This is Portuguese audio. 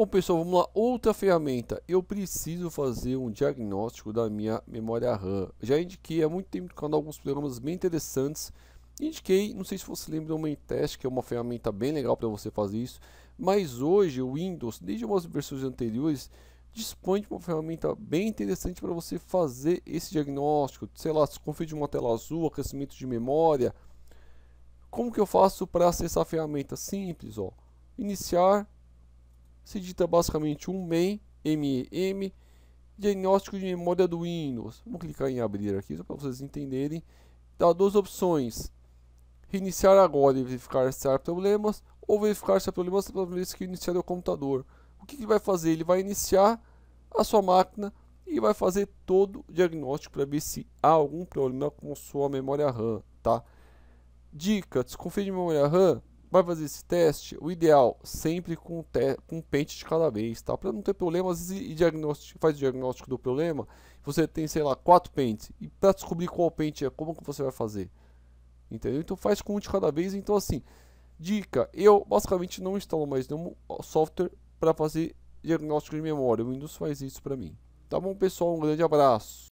Bom pessoal, vamos lá, outra ferramenta, eu preciso fazer um diagnóstico da minha memória RAM, já indiquei há muito tempo no canal alguns programas bem interessantes, indiquei, não sei se você lembra do teste que é uma ferramenta bem legal para você fazer isso, mas hoje o Windows, desde umas versões anteriores, dispõe de uma ferramenta bem interessante para você fazer esse diagnóstico, sei lá, desconfio de uma tela azul, aquecimento de memória, como que eu faço para acessar a ferramenta? Simples, ó, iniciar se digita basicamente um MEM, MEM, diagnóstico de memória do Windows. Vamos clicar em abrir aqui só para vocês entenderem. Dá duas opções: reiniciar agora e verificar se há problemas, ou verificar se há problemas para vez que iniciar o computador. O que, ele vai fazer? Ele vai iniciar a sua máquina e vai fazer todo o diagnóstico para ver se há algum problema com sua memória RAM, tá? Dica: desconfie de memória RAM vai fazer esse teste, o ideal sempre com, com um pente de cada vez, tá? Para não ter problemas e, diagnóstico, faz o diagnóstico do problema. Você tem, sei lá, quatro pentes e para descobrir qual pente é, como que você vai fazer? Entendeu? Então faz com um de cada vez. Então assim, dica, eu basicamente não instalo mais nenhum software para fazer diagnóstico de memória. O Windows faz isso para mim. Tá bom, pessoal? Um grande abraço.